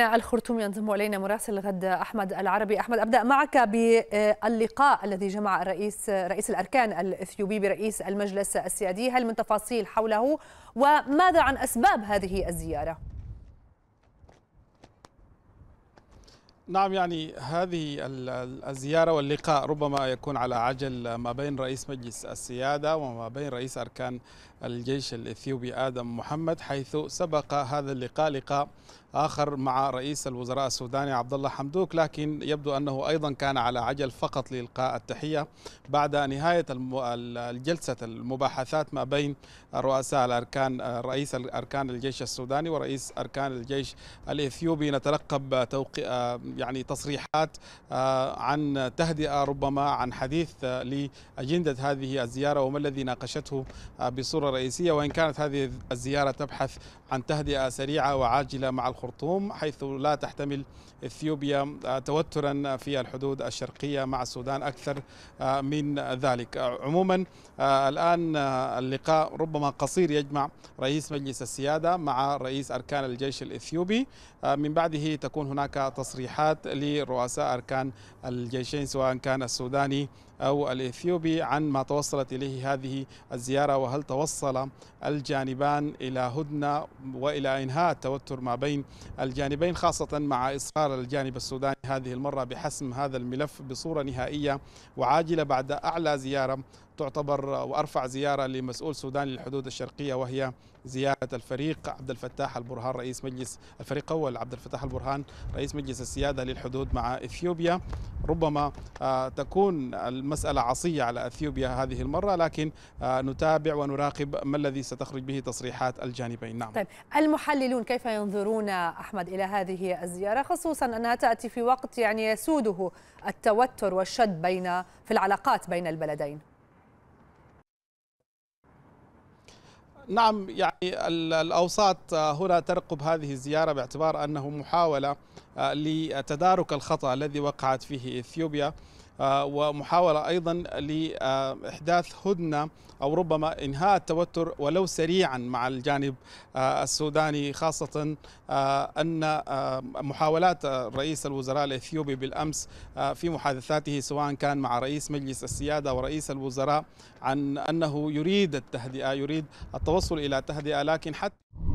من الخرطوم ينضم الينا مراسل الغد احمد العربي، احمد ابدا معك باللقاء الذي جمع الرئيس رئيس الاركان الاثيوبي برئيس المجلس السيادي، هل من تفاصيل حوله وماذا عن اسباب هذه الزياره؟ نعم يعني هذه الزيارة واللقاء ربما يكون على عجل ما بين رئيس مجلس السيادة وما بين رئيس أركان الجيش الإثيوبي آدم محمد حيث سبق هذا اللقاء لقاء آخر مع رئيس الوزراء السوداني عبد الله حمدوك لكن يبدو أنه أيضا كان على عجل فقط لإلقاء التحية بعد نهاية الجلسة المباحثات ما بين رؤساء الأركان رئيس أركان الجيش السوداني ورئيس أركان الجيش الإثيوبي نترقب توقيع آه، يعني تصريحات آه، عن تهدئة ربما عن حديث آه، لأجندة هذه الزيارة وما الذي ناقشته آه، بصورة رئيسية وإن كانت هذه الزيارة تبحث عن تهدئة سريعة وعاجلة مع الخرطوم حيث لا تحتمل إثيوبيا توترا في الحدود الشرقية مع السودان أكثر من ذلك عموما الآن اللقاء ربما قصير يجمع رئيس مجلس السيادة مع رئيس أركان الجيش الإثيوبي من بعده تكون هناك تصريحات التوجيهات لرؤساء أركان الجيشين سواء كان السوداني أو الإثيوبي عن ما توصلت إليه هذه الزيارة وهل توصل الجانبان إلى هدنة وإلى إنهاء التوتر ما بين الجانبين خاصة مع إصرار الجانب السوداني هذه المرة بحسم هذا الملف بصورة نهائية وعاجلة بعد أعلى زيارة تعتبر وارفع زياره لمسؤول سودان للحدود الشرقيه وهي زياره الفريق عبد الفتاح البرهان رئيس مجلس الفريق اول عبد الفتاح البرهان رئيس مجلس السياده القيادة للحدود مع إثيوبيا ربما آه، تكون المسألة عصية على أثيوبيا هذه المرة لكن آه، نتابع ونراقب ما الذي ستخرج به تصريحات الجانبين نعم طيب المحللون كيف ينظرون أحمد إلى هذه الزيارة خصوصا أنها تأتي في وقت يعني يسوده التوتر والشد بين في العلاقات بين البلدين نعم يعني الاوساط آه، هنا ترقب هذه الزياره باعتبار انه محاوله آه، لتدارك الخطا الذي وقعت فيه اثيوبيا آه، ومحاولة أيضا لإحداث هدنة أو ربما إنهاء التوتر ولو سريعا مع الجانب آه، السوداني خاصة آه، أن محاولات رئيس الوزراء الإثيوبي بالأمس في محادثاته سواء كان مع رئيس مجلس السيادة ورئيس الوزراء عن أنه يريد التهدئة يريد التوصل إلى تهدئة لكن حتى